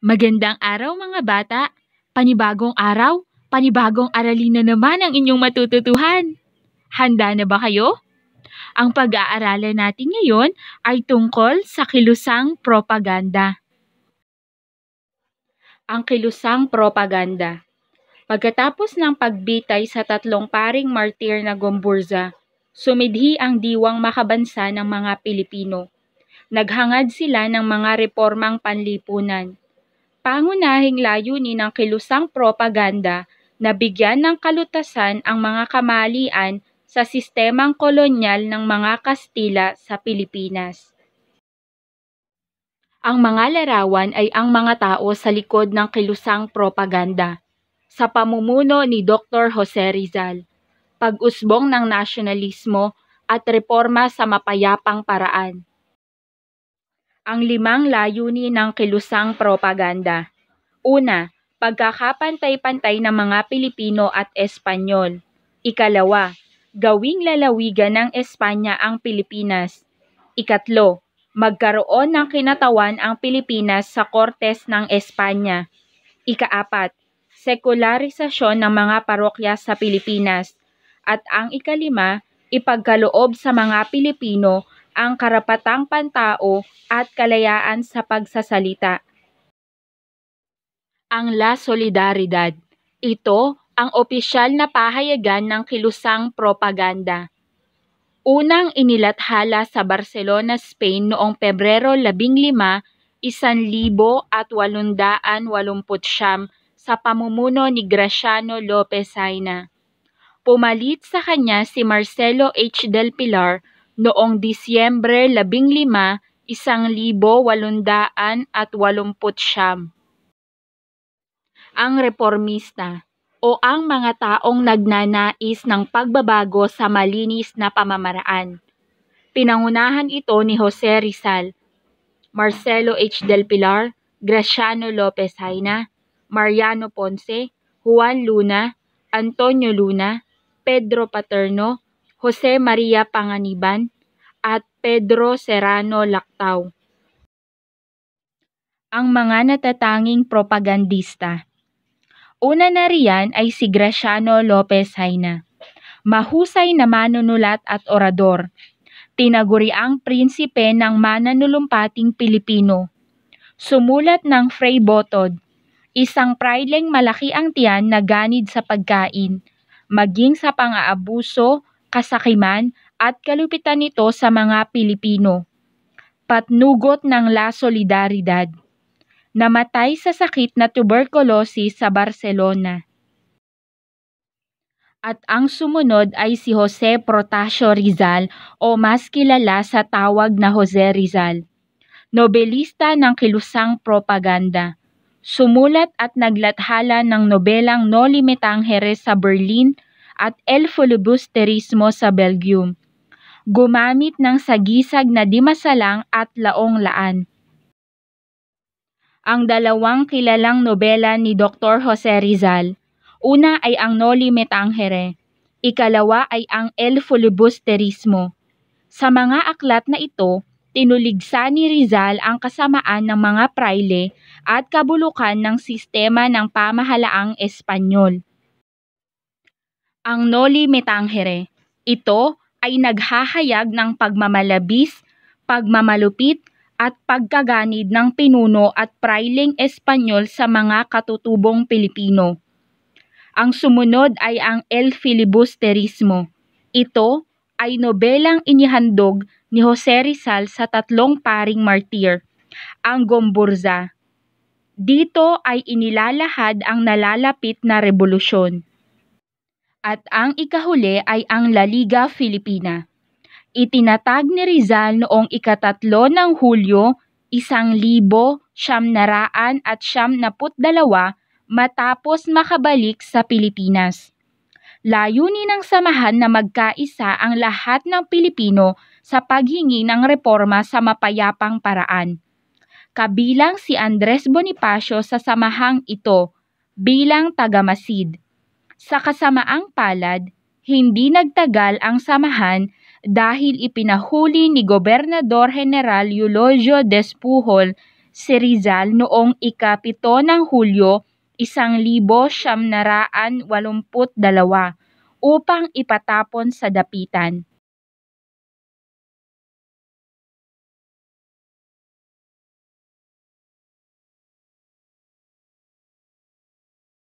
Magandang araw mga bata! Panibagong araw, panibagong aralin na naman ang inyong matututuhan. Handa na ba kayo? Ang pag-aaralan natin ngayon ay tungkol sa kilusang propaganda. Ang kilusang propaganda Pagkatapos ng pagbitay sa tatlong paring martir na Gomburza, sumidhi ang diwang makabansa ng mga Pilipino. Naghangad sila ng mga repormang panlipunan pangunahing layunin ng kilusang propaganda na bigyan ng kalutasan ang mga kamalian sa sistemang kolonyal ng mga Kastila sa Pilipinas. Ang mga larawan ay ang mga tao sa likod ng kilusang propaganda sa pamumuno ni Dr. Jose Rizal, pag-usbong ng nasyonalismo at reforma sa mapayapang paraan ang limang layunin ng kilusang propaganda. Una, pagkakapantay-pantay ng mga Pilipino at Espanyol. Ikalawa, gawing lalawigan ng Espanya ang Pilipinas. Ikatlo, magkaroon ng kinatawan ang Pilipinas sa Cortes ng Espanya. Ikaapat, sekularisasyon ng mga parokya sa Pilipinas. At ang ikalima, ipagkaloob sa mga Pilipino ang karapatang pantao at kalayaan sa pagsasalita. Ang La Solidaridad. Ito ang opisyal na pahayagan ng kilusang propaganda. Unang inilathala sa Barcelona, Spain noong Pebrero 15, 1889 sa pamumuno ni Graciano Lopez Aina. Pumalit sa kanya si Marcelo H. Del Pilar noong Disyembre 15, 1889. Ang reformista o ang mga taong nagnanais ng pagbabago sa malinis na pamamaraan. Pinangunahan ito ni Jose Rizal, Marcelo H. Del Pilar, Graciano Lopez Haina, Mariano Ponce, Juan Luna, Antonio Luna, Pedro Paterno, Jose Maria Panganiban, at Pedro Serrano Lactao. Ang mga natatanging propagandista. Una na riyan ay si Graciano Lopez Haina. Mahusay na manunulat at orador. Tinaguri ang prinsipe ng mananulumpating Pilipino. Sumulat ng Fray Botod, isang prideng malaki ang tiyan na ganid sa pagkain, maging sa pang-aabuso kasakiman at kalupitan nito sa mga Pilipino. Patnugot ng La Solidaridad. Namatay sa sakit na tuberculosis sa Barcelona. At ang sumunod ay si Jose Protasio Rizal o mas kilala sa tawag na Jose Rizal. Nobelista ng kilusang propaganda. Sumulat at naglathala ng nobelang No Limitang Jerez sa Berlin at El Filibusterismo sa Belgium. Gumamit ng sagisag na dimasalang at laong laan. Ang dalawang kilalang nobela ni Dr. Jose Rizal. Una ay ang Noli Me Tangere, ikalawa ay ang El Filibusterismo. Sa mga aklat na ito, tinuligsa ni Rizal ang kasamaan ng mga praile at kabulukan ng sistema ng pamahalaang Espanyol ang noli me tangere. Ito ay naghahayag ng pagmamalabis, pagmamalupit, at pagkaganid ng pinuno at prailing Espanyol sa mga katutubong Pilipino. Ang sumunod ay ang El Filibusterismo. Ito ay nobelang inihandog ni Jose Rizal sa tatlong paring martir, ang Gomburza. Dito ay inilalahad ang nalalapit na rebolusyon at ang ikahuli ay ang La Liga Filipina. Itinatag ni Rizal noong ikatatlo ng Hulyo, isang libo, siyam naraan at siyam naput dalawa matapos makabalik sa Pilipinas. Layunin ng samahan na magkaisa ang lahat ng Pilipino sa paghingi ng reforma sa mapayapang paraan. Kabilang si Andres Bonifacio sa samahang ito bilang tagamasid. Sa kasamaang palad, hindi nagtagal ang samahan dahil ipinahuli ni Gobernador General Eulogio Despujol si Rizal noong ikapito ng Hulyo 1982 upang ipatapon sa dapitan.